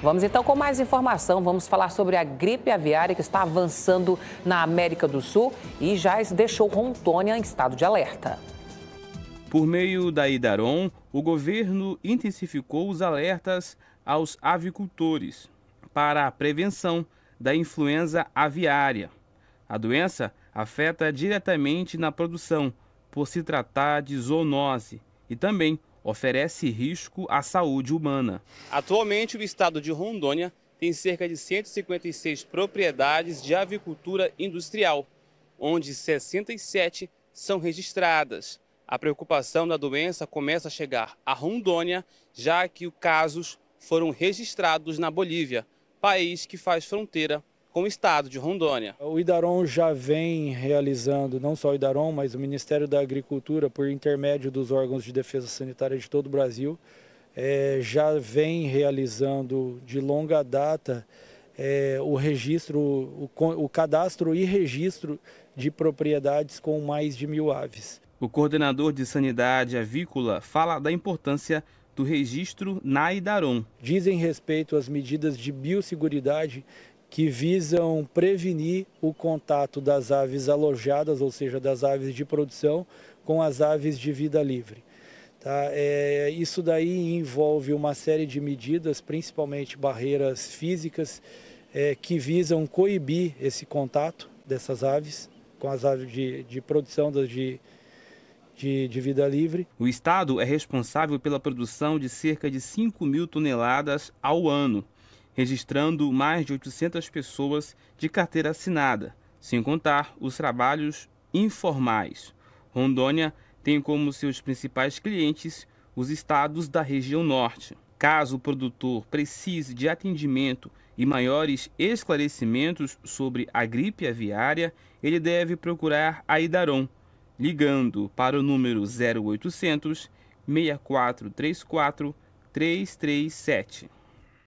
Vamos então com mais informação. Vamos falar sobre a gripe aviária que está avançando na América do Sul e já deixou Rontônia, em estado de alerta. Por meio da Idaron, o governo intensificou os alertas aos avicultores para a prevenção da influenza aviária. A doença afeta diretamente na produção, por se tratar de zoonose, e também oferece risco à saúde humana. Atualmente, o estado de Rondônia tem cerca de 156 propriedades de avicultura industrial, onde 67 são registradas. A preocupação da doença começa a chegar a Rondônia, já que os casos foram registrados na Bolívia, país que faz fronteira com o Estado de Rondônia. O Idaron já vem realizando, não só o Idaron, mas o Ministério da Agricultura, por intermédio dos órgãos de defesa sanitária de todo o Brasil, é, já vem realizando de longa data é, o registro, o, o cadastro e registro de propriedades com mais de mil aves. O coordenador de sanidade avícola fala da importância do registro na Idaron. Dizem respeito às medidas de biosseguridade que visam prevenir o contato das aves alojadas, ou seja, das aves de produção, com as aves de vida livre. Tá? É, isso daí envolve uma série de medidas, principalmente barreiras físicas, é, que visam coibir esse contato dessas aves com as aves de, de produção das de, de, de, vida livre. O Estado é responsável pela produção de cerca de 5 mil toneladas ao ano registrando mais de 800 pessoas de carteira assinada, sem contar os trabalhos informais. Rondônia tem como seus principais clientes os estados da região norte. Caso o produtor precise de atendimento e maiores esclarecimentos sobre a gripe aviária, ele deve procurar a Idaron, ligando para o número 0800 6434 337.